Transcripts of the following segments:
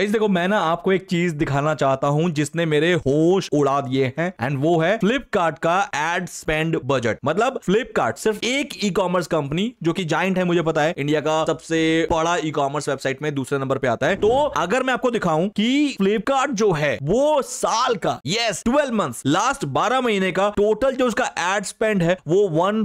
guys देखो मैं ना आपको एक चीज दिखाना चाहता हूं जिसने मेरे होश उड़ा दिए हैं एंड वो है फ्लिपकार्ट का एड स्पेंड बजट मतलब फ्लिपकार्ट सिर्फ एक ई कॉमर्स कंपनी जो कि जाइंट है मुझे पता है इंडिया का सबसे बड़ा ई कॉमर्स वेबसाइट में दूसरे नंबर पे आता है तो अगर मैं आपको दिखाऊं कि फ्लिपकार्ट जो है वो साल का यस ट्वेल्व मंथ लास्ट बारह महीने का टोटल जो उसका एड स्पेंड है वो वन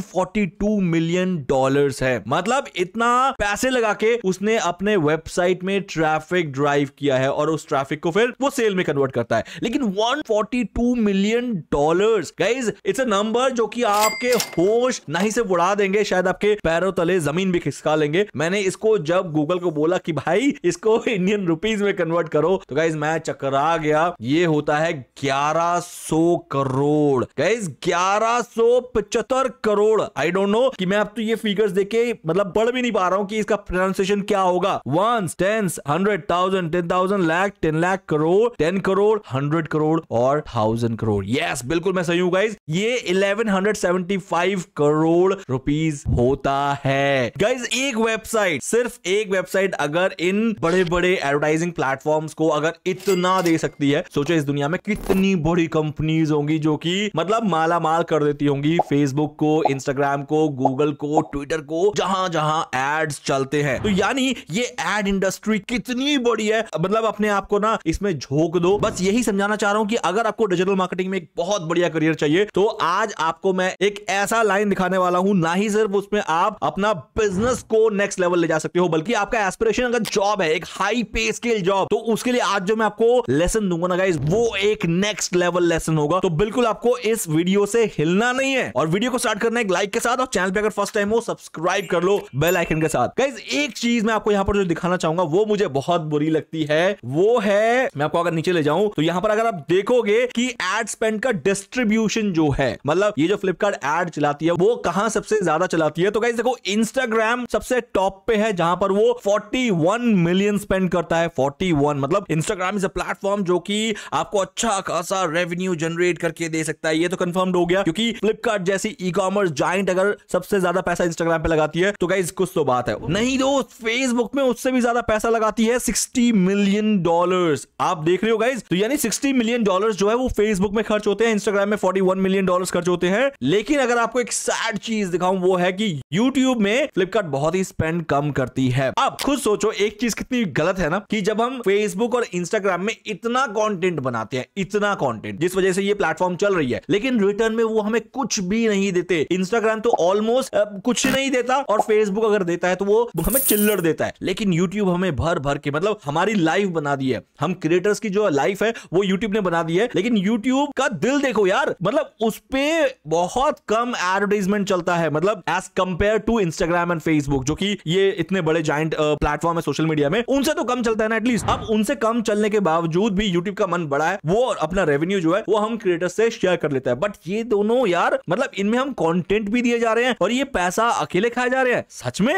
मिलियन डॉलर है मतलब इतना पैसे लगा के उसने अपने वेबसाइट में ट्रैफिक ड्राइव किया किया है और उस ट्रैफिक को फिर वो सेल में कन्वर्ट करता है लेकिन 142 million dollars guys it's a number जो कि आपके होश नहीं से उड़ा देंगे शायद आपके पैरों तले जमीन भी खिसका लेंगे मैंने इसको जब गूगल को बोला कि भाई इसको इंडियन रुपीज में कन्वर्ट करो तो गाइज मैं चकरा गया ये होता है 1100 crore guys 1175 crore I don't know कि मैं अब तो ये फिगर्स देखे मतलब पढ़ भी नहीं पा रहा हूँ कि इसका प्रोनाउंसिएशन क्या होगा ones tens hundred thousand ten thousand lakh ten lakh crore ten crore hundred crore और थाउजेंड करोड़ यस बिल्कुल मैं सही हूँ गाइज ये eleven hundred seventy five crore rupees होता है गाइज एक वेबसाइट सिर्फ एक वेबसाइट अगर इन बड़े बड़े एडवर्टाइजिंग प्लेटफॉर्म्स को अगर इतना दे सकती है सोचो इस दुनिया में कितनी बड़ी कंपनीज होंगी जो कि मतलब माला माल कर देती होंगी फेसबुक को इंस्टाग्राम को गूगल को ट्विटर को जहां जहां एड्स चलते हैं तो यानी ये एड इंडस्ट्री कितनी बड़ी है मतलब अपने आप को ना इसमें झोंक दो बस यही समझाना चाह रहा हूँ कि अगर आपको डिजिटल मार्केटिंग में एक बहुत बढ़िया करियर चाहिए तो आज आपको मैं एक ऐसा लाइन दिखाने वाला हूँ ना ही सिर्फ उसमें आप अपना बिजनेस को नेक्स्ट लेवल ले जा सकते हो बल्कि आपका एस्पिरेशन अगर जॉब है एक हाई पे स्केल जॉब तो उसके लिए आज जो मैं आपको लेसन दूंगा ना गाइज वो एक नेक्स्ट लेवल लेसन होगा तो बिल्कुल आपको इस वीडियो से हिलना नहीं है और वीडियो को स्टार्ट करना एक लाइक के साथ और चैनल पे अगर फर्स्ट टाइम हो सब्सक्राइब कर लो बेल आइकन के साथ गाइज एक चीज मैं आपको यहाँ पर जो दिखाना चाहूंगा वो मुझे बहुत बुरी लगती है है वो है मैं आपको अगर नीचे ले जाऊं तो यहाँ पर अगर आप देखोगे कि एड स्पेंड का डिस्ट्रीब्यूशन जो है मतलब ये जो फ्लिपकार्ट एड चलाती है वो कहा सबसे ज्यादा चलाती है तो कहीं देखो इंस्टाग्राम सबसे टॉप पे है जहां पर वो 41 मिलियन स्पेंड करता है 41 मतलब इंस्टाग्राम इज अ प्लेटफॉर्म जो कि आपको अच्छा खासा रेवेन्यू जनरेट करके दे सकता है ये तो कंफर्म हो गया क्योंकि फ्लिपकार्ट जैसी ई कॉमर्स जाइंट अगर सबसे ज्यादा पैसा इंस्टाग्राम पे लगाती है तो गाइज कुछ तो बात है नहीं दोस्त फेसबुक में उससे भी ज्यादा पैसा लगाती है सिक्सटी मिलियन डॉलर्स आप देख रहे हो गाइज तो यानी सिक्सटी मिलियन डॉलर्स जो है वो फेसबुक में खर्च होते हैं इंस्टाग्राम में फोर्टी वन मिलियन डॉलर खर्च होते हैं लेकिन अगर आपको एक सैड चीज दिखाऊं वो है कि यूट्यूब में फ्लिपकार्ट बहुत ही स्पेंड कम करती है आप खुद सोचो एक चीज कितनी गलत है ना कि जब हम फेसबुक और इंस्टाग्राम में इतना कॉन्टेंट बनाते हैं इतना कॉन्टेंट जिस वजह से ये प्लेटफॉर्म चल रही है लेकिन रिटर्न में वो हमें कुछ भी नहीं देते इंस्टाग्राम तो ऑलमोस्ट कुछ नहीं देता और फेसबुक अगर देता है तो वो हमें चिल्लर देता है लेकिन यूट्यूब हमें भर भर के मतलब हमारी लाइफ बना दी है हम क्रिएटर्स की जो लाइफ है वो यूट्यूब ने बना दी है लेकिन यूट्यूब का दिल देखो यार मतलब उस पर बहुत कम एडवर्टाइजमेंट चलता है मतलब as compared to Instagram and Facebook जो कि ये इतने बड़े ज्वाइंट प्लेटफॉर्म है सोशल मीडिया में उनसे तो कम चलता है ना एटलीस्ट अब उनसे कम चलने के बावजूद भी यूट्यूब का मन बड़ा है वो अपना रेवेन्यू जो है वो हम क्रिएटर से शेयर कर लेते हैं बट ये दोनों यार मतलब इनमें हम कॉन्टेंट भी दिए जा रहे हैं और ये पैसा अकेले खाए जा रहे हैं सच में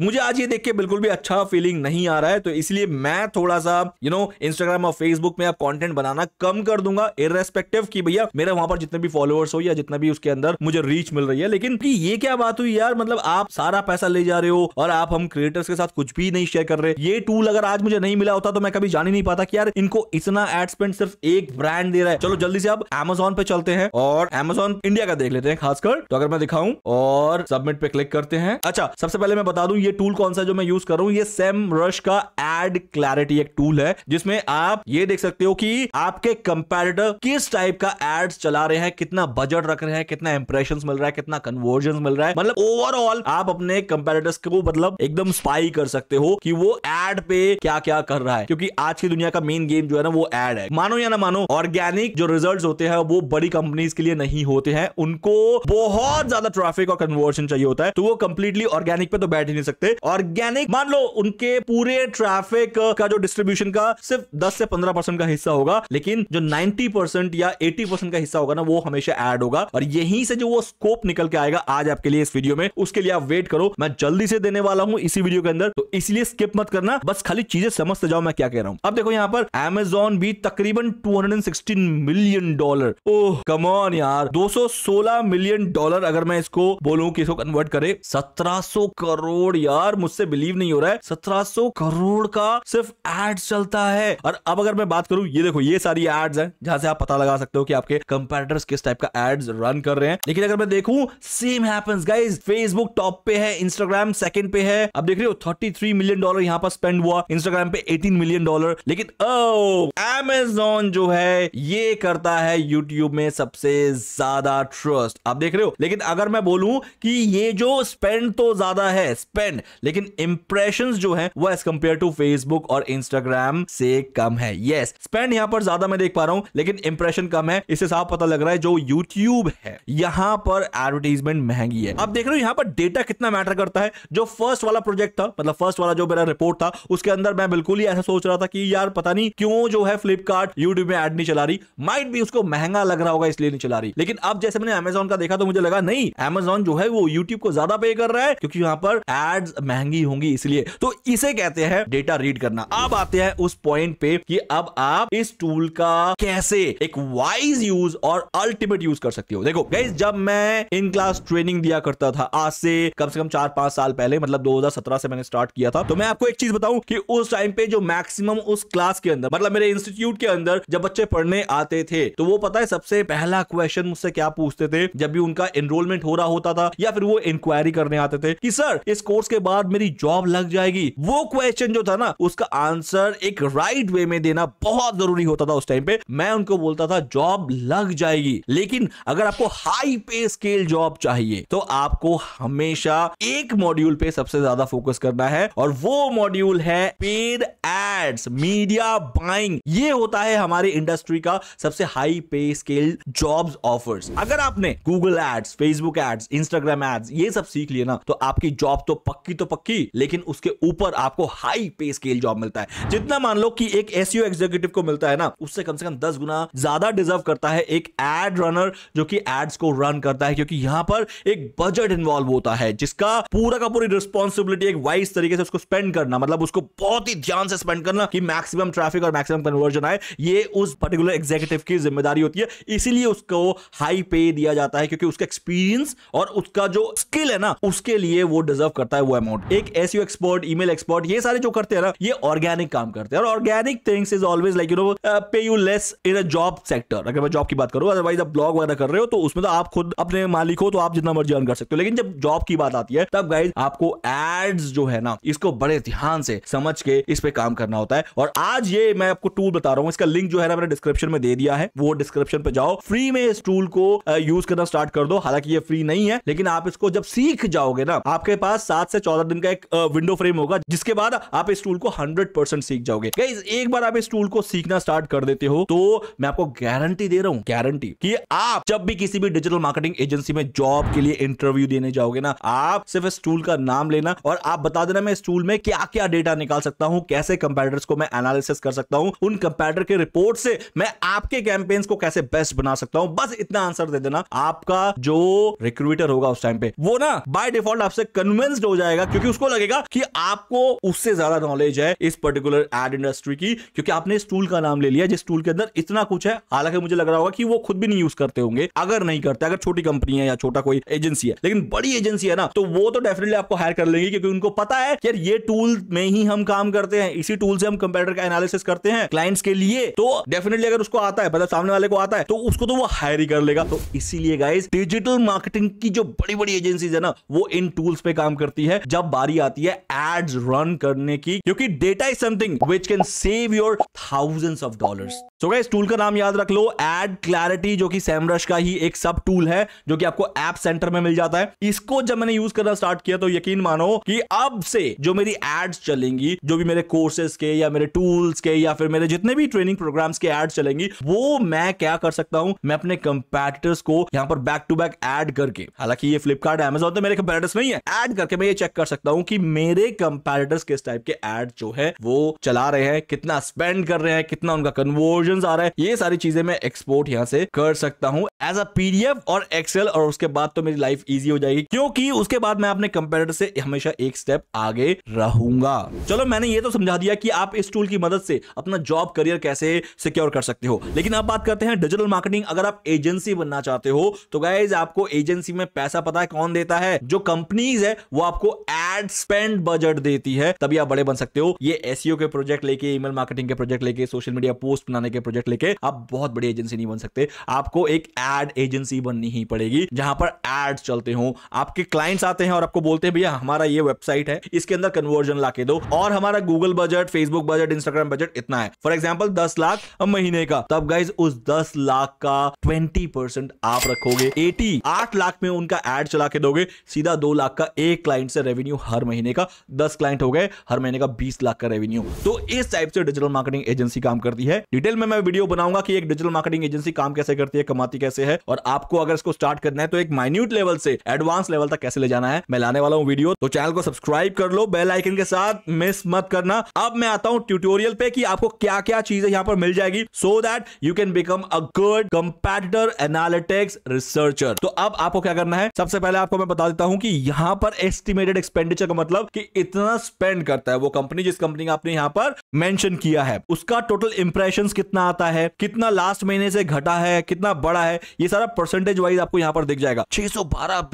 मुझे आज ये देख के बिल्कुल भी अच्छा फीलिंग नहीं आ रहा है तो इसलिए मैं थोड़ा सा यू नो इंस्टाग्राम और फेसबुक में अब कॉन्टेंट बनाना कम कर दूंगा इरेस्पेक्टिव की भैया मेरे वहां पर जितने भी फॉलोअर्स हो या जितना भी उसके अंदर मुझे रीच मिल रही है लेकिन ये क्या बात हुई यार मतलब आप सारा पैसा ले जा रहे हो और आप हम क्रिएटर्स के साथ कुछ भी नहीं शेयर कर रहे ये टूल अगर आज मुझे नहीं मिला होता तो मैं कभी जान ही नहीं पाता कि यार इनको इतना एड स्पेंड सिर्फ एक ब्रांड दे रहा है चलो जल्दी से अब एमेजोन पे चलते हैं और एमेजोन इंडिया का देख लेते हैं खासकर तो अगर मैं दिखाऊं और सबमिट पे क्लिक करते हैं अच्छा सबसे पहले मैं बता दूं ये टूल कौन सा जो मैं यूज कर रहा हूँ ये सेम रश का एड क्लैरिटी एक टूल है जिसमें आप ये देख सकते हो कि आपके कंपेरेटर किस टाइप का एड्स चला रहे हैं कितना बजट रख रहे हैं कितना इंप्रेशन मिल रहा है कितना कन्वर्जन मिल रहा है मतलब ओवरऑल आप अपने कंपेरेटर्स को मतलब एकदम स्पाई कर सकते हो कि वो एड पे क्या क्या कर रहा है क्योंकि आज की दुनिया का मेन गेम जो है ना वो एड है मानो या ना मानो ऑर्गेनिक जो रिजल्ट होते हैं वो बड़ी कंपनीज के लिए नहीं होते हैं उनको बहुत ज्यादा ट्रैफिक और कन्वर्जन चाहिए होता है तो वो कंप्लीटली ऑर्गेनिक पे तो बैठ ही नहीं सकते सकते ऑर्गेनिक मान लो उनके पूरे ट्रैफिक का जो डिस्ट्रीब्यूशन का सिर्फ दस से पंद्रह परसेंट का हिस्सा होगा लेकिन जो नाइनटी परसेंट या एटी परसेंट का हिस्सा होगा ना वो हमेशा एड होगा और यहीं से जो वो स्कोप निकल के आएगा आज आपके लिए इस वीडियो में उसके लिए आप वेट करो मैं जल्दी से देने वाला हूँ इसी वीडियो के अंदर तो इसलिए स्किप मत करना बस खाली चीजें समझते जाओ मैं क्या कह रहा हूं अब देखो यहाँ पर एमेजोन भी तकरीबन 216 मिलियन डॉलर ओह कमॉन यार 216 मिलियन डॉलर अगर मैं इसको बोलूं कि इसको कन्वर्ट करे 1700 करोड़ यार मुझसे बिलीव नहीं हो रहा है सत्रह करोड़ का सिर्फ एड्स चलता है और अब अगर मैं बात करूं ये देखो ये सारी एड्स हैं जहां से आप पता लगा सकते हो कि आपके कंपेटिटर्स किस टाइप का एड्स रन कर रहे हैं लेकिन अगर मैं देखूं same happens guys Facebook top पे है इंस्टाग्राम सेकंड पे है अब देख रहे हो 33 मिलियन डॉलर यहाँ पर स्पेंड हुआ इंस्टाग्राम पे 18 मिलियन डॉलर लेकिन ओ oh, एमेजोन जो है ये करता है यूट्यूब में सबसे ज्यादा ट्रस्ट आप देख रहे हो लेकिन अगर मैं बोलूं कि ये जो स्पेंड तो ज्यादा है स्पेंड ट्रेंड लेकिन इंप्रेशन जो है वो एज कम्पेयर टू फेसबुक और इंस्टाग्राम से कम है येस स्पेंड यहाँ पर ज्यादा मैं देख पा रहा हूँ लेकिन इंप्रेशन कम है इससे साफ पता लग रहा है जो यूट्यूब है यहाँ पर एडवर्टीजमेंट महंगी है आप देख रहे हो यहाँ पर डेटा कितना मैटर करता है जो फर्स्ट वाला प्रोजेक्ट था मतलब फर्स्ट वाला जो मेरा रिपोर्ट था उसके अंदर मैं बिल्कुल ही ऐसा सोच रहा था कि यार पता नहीं क्यों जो है फ्लिपकार्ट यूट्यूब में एड नहीं चला रही माइट भी उसको महंगा लग रहा होगा इसलिए नहीं चला रही लेकिन अब जैसे मैंने अमेजोन का देखा तो मुझे लगा नहीं अमेजोन जो है वो यूट्यूब को ज्यादा पे कर रहा है क्योंकि यहाँ पर एड एड्स महंगी होंगी इसलिए तो इसे कहते हैं डेटा रीड करना अब आते हैं उस पॉइंट पे कि अब आप इस टूल का कैसे एक वाइज यूज और अल्टीमेट यूज कर सकते हो देखो गाइज जब मैं इन क्लास ट्रेनिंग दिया करता था आज से कम से कम चार पांच साल पहले मतलब 2017 से मैंने स्टार्ट किया था तो मैं आपको एक चीज बताऊं कि उस टाइम पे जो मैक्सिमम उस क्लास के अंदर मतलब मेरे इंस्टीट्यूट के अंदर जब बच्चे पढ़ने आते थे तो वो पता है सबसे पहला क्वेश्चन मुझसे क्या पूछते थे जब भी उनका एनरोलमेंट हो रहा होता था या फिर वो इंक्वायरी करने आते थे कि सर इस कोर्स उसके बाद मेरी जॉब लग जाएगी वो क्वेश्चन जो था ना उसका आंसर एक राइट right वे में देना बहुत जरूरी होता था उस टाइम पे मैं उनको बोलता था जॉब लग जाएगी लेकिन अगर आपको हाई पे स्केल जॉब चाहिए तो आपको हमेशा एक मॉड्यूल पे सबसे ज्यादा फोकस करना है और वो मॉड्यूल है पेड एड्स मीडिया बाइंग ये होता है हमारे इंडस्ट्री का सबसे हाई पे स्केल जॉब्स ऑफर्स अगर आपने Google ads Facebook ads Instagram ads ये सब सीख लिए ना तो आपकी जॉब तो पक पक्की तो पक्की लेकिन उसके ऊपर आपको हाई पे स्केल जॉब मिलता है जितना मान लो कि एक एसईओ एग्जीक्यूटिव e को मिलता है ना उससे कम से कम दस गुना ज्यादा डिजर्व करता है एक एड रनर जो कि एड्स को रन करता है क्योंकि यहां पर एक बजट इन्वॉल्व होता है जिसका पूरा का पूरी रिस्पॉन्सिबिलिटी एक वाइज तरीके से उसको स्पेंड करना मतलब उसको बहुत ही ध्यान से स्पेंड करना कि मैक्सिमम ट्रैफिक और मैक्सिमम कन्वर्जन आए ये उस पर्टिकुलर एग्जीक्यूटिव की जिम्मेदारी होती है इसीलिए उसको हाई पे दिया जाता है क्योंकि उसका एक्सपीरियंस और उसका जो स्किल है ना उसके लिए वो डिजर्व करता है वो अमाउंट एक एस एक्सपर्ट ईमेल एक्सपर्ट ये सारे जो करते हैं ना ये ऑर्गेनिक काम करते हैं और organic things is always like you know pay you less in a job sector अगर मैं जॉब की बात करूँ अदरवाइज आप ब्लॉग वगैरह कर रहे हो तो उसमें तो आप खुद अपने मालिक हो तो आप जितना मर्जी अर्न कर सकते हो लेकिन जब जॉब की बात आती है तब गाइज आपको एड्स जो है ना इसको बड़े ध्यान से समझ के इस पे काम करना होता है और आज ये मैं आपको टूल बता रहा हूँ इसका लिंक जो है ना मैंने डिस्क्रिप्शन में दे दिया है वो डिस्क्रिप्शन पे जाओ फ्री में इस टूल को यूज uh, करना स्टार्ट कर दो हालांकि ये फ्री नहीं है लेकिन आप इसको जब सीख जाओगे ना आपके पास सात से से चौदह दिन का एक विंडो फ्रेम होगा जिसके बाद आप इस टूल को हंड्रेड परसेंट सीख जाओगे गाइज एक बार आप इस टूल को सीखना स्टार्ट कर देते हो तो मैं आपको गारंटी दे रहा हूं गारंटी कि आप जब भी किसी भी डिजिटल मार्केटिंग एजेंसी में जॉब के लिए इंटरव्यू देने जाओगे ना आप सिर्फ इस टूल का नाम लेना और आप बता देना मैं इस टूल में क्या क्या डेटा निकाल सकता हूं कैसे कंपेटर्स को मैं एनालिसिस कर सकता हूं उन कंपेटर के रिपोर्ट से मैं आपके कैंपेन्स को कैसे बेस्ट बना सकता हूं बस इतना आंसर दे देना आपका जो रिक्रूटर होगा उस टाइम पे वो ना बाय डिफॉल्ट आपसे कन्विंस्ड हो जाए जाएगा क्योंकि उसको लगेगा कि आपको उससे ज्यादा नॉलेज है इस पर्टिकुलर एड इंडस्ट्री की क्योंकि आपने इस टूल का नाम ले लिया जिस टूल के अंदर इतना कुछ है हालांकि मुझे लग रहा होगा कि वो खुद भी नहीं यूज करते होंगे अगर नहीं करते अगर छोटी कंपनी है या छोटा कोई एजेंसी है लेकिन बड़ी एजेंसी है ना तो वो तो डेफिनेटली आपको हायर कर लेंगे क्योंकि उनको पता है यार ये टूल में ही हम काम करते हैं इसी टूल से हम कंप्यूटर का एनालिसिस करते हैं क्लाइंट्स के लिए तो डेफिनेटली अगर उसको आता है मतलब सामने वाले को आता है तो उसको तो वो हायर ही कर लेगा तो इसीलिए गाइज डिजिटल मार्केटिंग की जो बड़ी बड़ी एजेंसीज है ना वो इन टूल्स पे काम करती है है जब बारी आती है एड्स रन करने की क्योंकि data is something which can save your thousands of dollars so guys tool का नाम याद रख लो एड क्लैरिटी जो कि सैमरश का ही एक सब टूल है जो कि आपको ऐप सेंटर में मिल जाता है इसको जब मैंने यूज करना स्टार्ट किया तो यकीन मानो कि अब से जो मेरी एड्स चलेंगी जो भी मेरे कोर्सेज के या मेरे टूल्स के या फिर मेरे जितने भी ट्रेनिंग प्रोग्राम्स के एड्स चलेंगी वो मैं क्या कर सकता हूं मैं अपने कंपेटिटर्स को यहां पर बैक टू बैक एड करके हालांकि ये फ्लिपकार्ट एमेजोन तो मेरे कंपेटिटर्स नहीं है एड करके मैं ये चेक कर सकता हूँ कि मेरे कंपेरेटर्स किस टाइप के एड जो है वो चला रहे हैं कितना स्पेंड कर रहे हैं कितना उनका कन्वर्जन आ रहा है ये सारी चीजें मैं एक्सपोर्ट यहाँ से कर सकता हूँ एज अ पीडीएफ और एक्सेल और उसके बाद तो मेरी लाइफ ईजी हो जाएगी क्योंकि उसके बाद मैं अपने कंपेरेटर से हमेशा एक स्टेप आगे रहूंगा चलो मैंने ये तो समझा दिया कि आप इस टूल की मदद से अपना जॉब करियर कैसे सिक्योर कर सकते हो लेकिन आप बात करते हैं डिजिटल मार्केटिंग अगर आप एजेंसी बनना चाहते हो तो गाइज आपको एजेंसी में पैसा पता है कौन देता है जो कंपनीज है वो आपको एड स्पेंड बजट देती है तभी आप बड़े बन सकते हो ये एस e के प्रोजेक्ट लेके ईमेल मार्केटिंग के प्रोजेक्ट लेके सोशल मीडिया पोस्ट बनाने के प्रोजेक्ट लेके आप बहुत बड़ी एजेंसी नहीं बन सकते आपको एक एड एजेंसी बननी ही पड़ेगी जहां पर एड्स चलते हो आपके क्लाइंट्स आते हैं और आपको बोलते हैं भैया हमारा ये वेबसाइट है इसके अंदर कन्वर्जन ला दो और हमारा Google budget Facebook budget Instagram budget इतना है फॉर एग्जाम्पल दस लाख महीने का तब गाइज उस दस लाख का ट्वेंटी परसेंट आप रखोगे एटी आठ लाख में उनका एड चला के दोगे सीधा दो लाख का एक क्लाइंट से रेवेन्यू हर महीने का दस क्लाइंट हो गए हर महीने का बीस लाख का रेवेन्यू तो इस टाइप से डिजिटल मार्केटिंग एजेंसी काम करती है डिटेल में मैं वीडियो बनाऊंगा कि एक डिजिटल मार्केटिंग एजेंसी काम कैसे करती है कमाती कैसे है और आपको अगर इसको स्टार्ट करना है तो एक माइन्यूट लेवल से एडवांस लेवल तक कैसे ले जाना है मैं लाने वाला हूँ वीडियो तो चैनल को सब्सक्राइब कर लो बेल आइकन के साथ मिस मत करना अब मैं आता हूँ ट्यूटोरियल पे की आपको क्या क्या चीजें यहाँ पर मिल जाएगी so that you can become a good competitor analytics researcher तो अब आपको क्या करना है सबसे पहले आपको मैं बता देता हूँ कि यहाँ पर एस्टिमेट एस्टिमेटेड एक्सपेंडिचर का मतलब कि इतना स्पेंड करता है वो कंपनी जिस कंपनी आपने यहाँ पर मेंशन किया है उसका टोटल इंप्रेशन कितना आता है कितना लास्ट महीने से घटा है कितना बड़ा है ये सारा परसेंटेज वाइज आपको यहाँ पर दिख जाएगा छह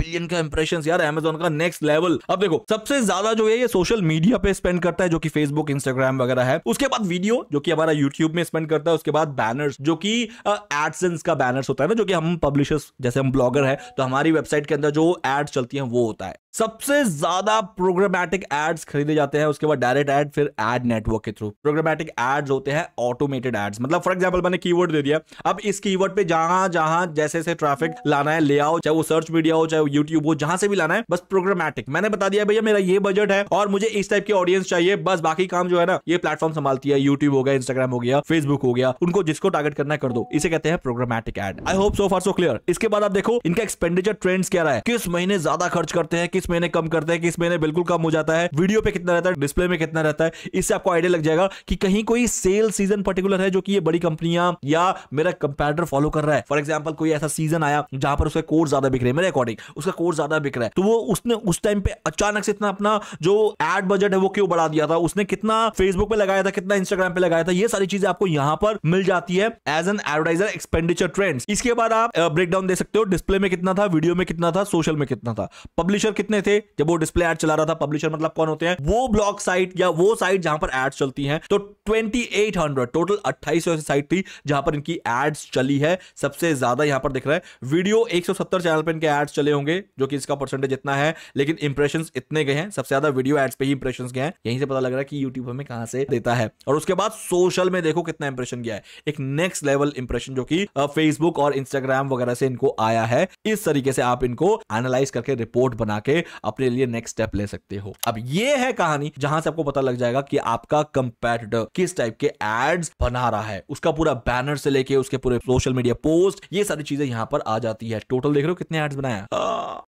बिलियन का इंप्रेशन यार एमेजोन का नेक्स्ट लेवल अब देखो सबसे ज्यादा जो है ये सोशल मीडिया पे स्पेंड करता है जो कि फेसबुक इंस्टाग्राम वगैरह है उसके बाद वीडियो जो कि हमारा यूट्यूब में स्पेंड करता है उसके बाद बैनर्स जो कि एडसेंस का बैनर्स होता है ना जो कि हम पब्लिशर्स जैसे हम ब्लॉगर है तो हमारी वेबसाइट के अंदर जो एड्स चलती है वो होता है सबसे ज्यादा प्रोग्रामेटिक एड्स खरीदे जाते हैं उसके बाद डायरेक्ट एड फिर एड नेटवर्क के थ्रू प्रोग्रामेटिक एड्स होते हैं ऑटोमेटेड एड्स मतलब फॉर एग्जांपल मैंने कीवर्ड दे दिया अब इस कीवर्ड पे जहां जहां जैसे जैसे ट्रैफिक लाना है ले आओ चाहे वो सर्च मीडिया हो चाहे यूट्यूब हो जहां से भी लाना है बस प्रोग्रामेटिक मैंने बता दिया भैया मेरा ये बजट है और मुझे इस टाइप की ऑडियंस चाहिए बस बाकी काम जो है ना ये प्लेटफॉर्म संभालती है यूट्यूब हो गया इंस्टाग्राम हो गया फेसबुक हो गया उनको जिसको टारगेट करना कर दो इसे कहते हैं programmatic ad I hope so far so clear इसके बाद आप देखो इनका एक्सपेंडिचर ट्रेंड्स क्या रहा है किस महीने ज्यादा खर्च करते हैं किस इस महीने कम करते हैं कि इस महीने बिल्कुल कम हो जाता है वीडियो पे कितना रहता है डिस्प्ले में कितना रहता है इससे आपको आइडिया लग जाएगा कि कहीं कोई सेल सीजन पर्टिकुलर है जो कि ये बड़ी कंपनियां या मेरा कंपेटर फॉलो कर रहा है फॉर एग्जाम्पल कोई ऐसा सीजन आया जहां पर उसके कोर्स ज्यादा बिक रहे हैं मेरे अकॉर्डिंग उसका कोर्स ज्यादा बिक रहा है तो वो उसने उस टाइम पे अचानक से इतना अपना जो एड बजट है वो क्यों बढ़ा दिया था उसने कितना फेसबुक पे लगाया था कितना इंस्टाग्राम पे लगाया था ये सारी चीजें आपको यहाँ पर मिल जाती है as an advertiser expenditure trend इसके बाद आप ब्रेकडाउन दे सकते हो डिस्प्ले में कितना था वीडियो में कितना था सोशल में कितना था पब्लिशर कितने कितने थे जब वो डिस्प्ले एड चला रहा था पब्लिशर मतलब कौन होते हैं वो ब्लॉक साइट या वो साइट जहां पर एड्स चलती हैं तो 2800 टोटल 2800 साइट थी जहां पर इनकी एड्स चली है सबसे ज्यादा यहां पर दिख रहा है वीडियो 170 चैनल पर इनके एड्स चले होंगे जो कि इसका परसेंटेज इतना है लेकिन इंप्रेशन इतने गए हैं सबसे ज्यादा वीडियो एड्स पे ही इंप्रेशन गए हैं यहीं से पता लग रहा है कि यूट्यूब हमें कहां से देता है और उसके बाद सोशल में देखो कितना इंप्रेशन गया है एक नेक्स्ट लेवल इंप्रेशन जो कि फेसबुक और इंस्टाग्राम वगैरह से इनको आया है इस तरीके से आप इनको एनालाइज करके रिपोर्ट बना के अपने लिए नेक्स्ट स्टेप ले सकते हो अब ये है कहानी जहां से आपको पता लग जाएगा कि आपका कंपेटिटर किस टाइप के एड्स बना रहा है उसका पूरा बैनर से लेके उसके पूरे सोशल मीडिया पोस्ट ये सारी चीजें यहाँ पर आ जाती है टोटल देख रहे हो कितने एड्स बनाया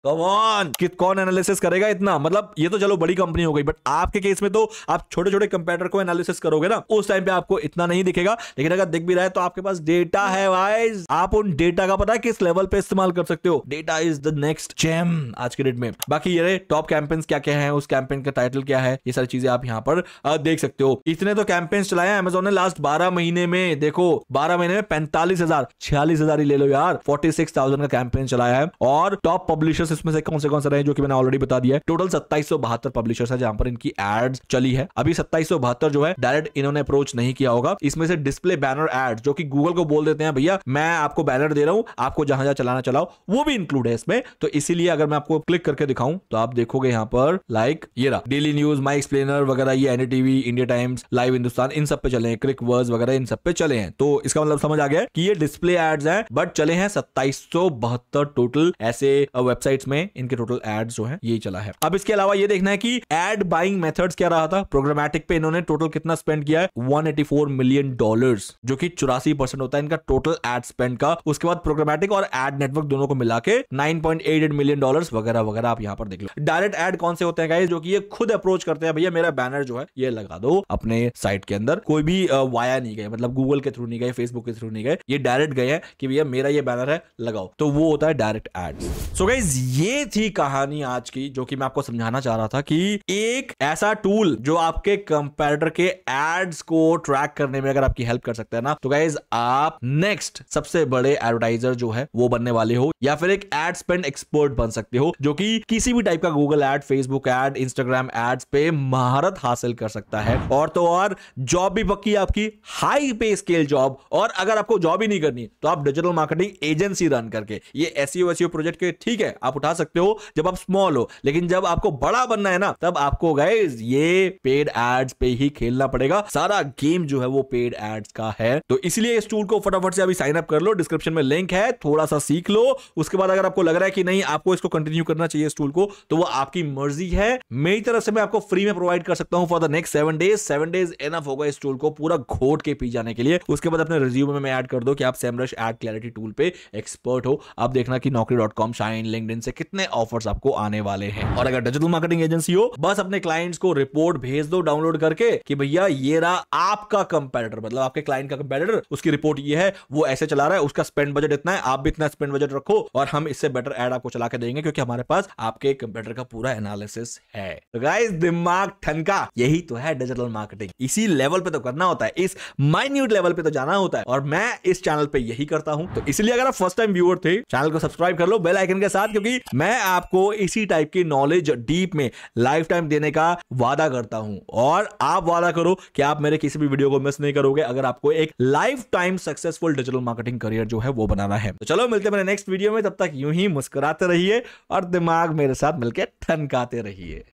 कमान कौन एनालिसिस करेगा इतना मतलब ये तो चलो बड़ी कंपनी हो गई बट आपके केस में तो आप छोटे छोटे कंपेटर को एनालिसिस करोगे ना उस टाइम पे आपको इतना नहीं दिखेगा लेकिन अगर दिख भी रहा है तो आपके पास डेटा है वाइज आप उन डेटा का पता है किस लेवल पे इस्तेमाल कर सकते हो data is the next gem आज के डेट में बाकी ये टॉप कैंपेन क्या क्या है उस कैंपेन का टाइटल क्या है ये सारी चीजें आप यहाँ पर देख सकते हो इतने तो कैंपेन चलाए हैं अमेजोन ने लास्ट बारह महीने में देखो बारह महीने में पैंतालीस हजार छियालीस हजार ही ले लो यार फोर्टी सिक्स थाउजेंड का कैंपेन चलाया है और टॉप पब्लिशर्स इसमें से कौन से कौन से रहे जो कि मैंने ऑलरेडी बता दिया है टोटल सत्ताईस सौ बहत्तर पब्लिशर्स है जहां पर इनकी एड्स चली है अभी सत्ताईस सौ बहत्तर जो है डायरेक्ट इन्होंने अप्रोच नहीं किया होगा इसमें से डिस्प्ले बैनर एड जो कि गूगल को बोल देते हैं भैया मैं आपको बैनर दे रहा हूँ आपको जहां जहां चलाना चलाओ वो भी इंक्लूड है इसमें तो इसीलिए अगर मैं आपको क्लिक करके दिखाऊंगा दिखाऊं तो आप देखोगे यहाँ पर लाइक ये रहा डेली न्यूज माई एक्सप्लेनर वगैरह ये ND TV India Times live Hindustan इन सब पे चले हैं क्रिक वर्स वगैरह इन सब पे चले हैं तो इसका मतलब समझ आ गया कि ये डिस्प्ले एड्स हैं बट चले हैं सत्ताईस टोटल ऐसे वेबसाइट्स uh, में इनके टोटल एड्स जो है ये चला है अब इसके अलावा ये देखना है कि एड बाइंग मेथड्स क्या रहा था प्रोग्रामेटिक पे इन्होंने टोटल कितना स्पेंड किया है 184 मिलियन डॉलर्स जो कि चौरासी परसेंट होता है इनका टोटल एड स्पेंड का उसके बाद प्रोग्रामेटिक और एड नेटवर्क दोनों को मिला के 9.88 मिलियन डॉलर वगैरह वगैरह आप यहाँ यहाँ पर देख लो डायरेक्ट एड कौन से होते हैं गाइज जो कि ये खुद अप्रोच करते हैं भैया मेरा बैनर जो है ये लगा दो अपने साइट के अंदर कोई भी वाया नहीं गए मतलब गूगल के थ्रू नहीं गए फेसबुक के थ्रू नहीं गए ये डायरेक्ट गए हैं कि भैया मेरा ये बैनर है लगाओ तो वो होता है डायरेक्ट एड सो गाइज ये थी कहानी आज की जो की मैं आपको समझाना चाह रहा था कि एक ऐसा टूल जो आपके कंपेरेटर के एड्स को ट्रैक करने में अगर आपकी हेल्प कर सकता है ना तो गाइज आप नेक्स्ट सबसे बड़े एडवर्टाइजर जो है वो बनने वाले हो या फिर एक एड स्पेंड एक्सपर्ट बन सकते हो जो कि किसी भी टाइप का Google ad Facebook ad Instagram ads पे महारत हासिल कर सकता है और तो और जॉब भी पक्की आपकी हाई पे स्केल जॉब और अगर आपको जॉब ही नहीं करनी तो आप डिजिटल मार्केटिंग एजेंसी रन करके ये एसईओ एसईओ प्रोजेक्ट के ठीक है आप उठा सकते हो जब आप स्मॉल हो लेकिन जब आपको बड़ा बनना है ना तब आपको गए ये पेड एड्स पे ही खेलना पड़ेगा सारा गेम जो है वो पेड एड्स का है तो इसलिए इस टूल को फटाफट से अभी साइन अप कर लो डिस्क्रिप्शन में लिंक है थोड़ा सा सीख लो उसके बाद अगर आपको लग रहा है कि नहीं आपको इसको कंटिन्यू करना चाहिए इस टूल को तो वो आपकी मर्जी है मेरी तरफ से मैं आपको फ्री में प्रोवाइड कर सकता हूँ for the next seven days seven days enough होगा इस टूल को पूरा घोट के पी जाने के लिए उसके बाद अपने रिज्यूम में ऐड कर दो कि आप सेमरश एड क्लैरिटी टूल पे एक्सपर्ट हो आप देखना की नौकरी डॉट कॉम शाइन लिंक से कितने ऑफर आपको आने वाले हैं और अगर डिजिटल मार्केटिंग एजेंसी हो बस अपने क्लाइंट्स को रिपोर्ट भेज दो डाउनलोड करके कि भैया ये रहा आपका कंपेरेटर मतलब आपके क्लाइंट का कंपेरेटर उसकी रिपोर्ट ये है वो ऐसे चला रहा है उसका स्पेंड बजट इतना है आप भी इतना स्पेंड बजट रखो और हम इससे बेटर एड आपको चला के देंगे क्योंकि हमारे पास आपके आपके कंप्यूटर का पूरा एनालिसिस है तो गाइस दिमाग ठनका यही तो है डिजिटल मार्केटिंग इसी लेवल पे तो करना होता है इस माइन्यूट लेवल पे तो जाना होता है और मैं इस चैनल पे यही करता हूँ तो इसलिए अगर आप फर्स्ट टाइम व्यूअर थे चैनल को सब्सक्राइब कर लो बेल आइकन के साथ क्योंकि मैं आपको इसी टाइप की नॉलेज डीप में लाइफ टाइम देने का वादा करता हूँ और आप वादा करो कि आप मेरे किसी भी वीडियो को मिस नहीं करोगे अगर आपको एक lifetime successful digital marketing career जो है वो बनाना है तो चलो मिलते हैं मेरे नेक्स्ट वीडियो में तब तक यूं ही मुस्कुराते रहिए और दिमाग मेरे साथ मिलकर ठनकाते रहिए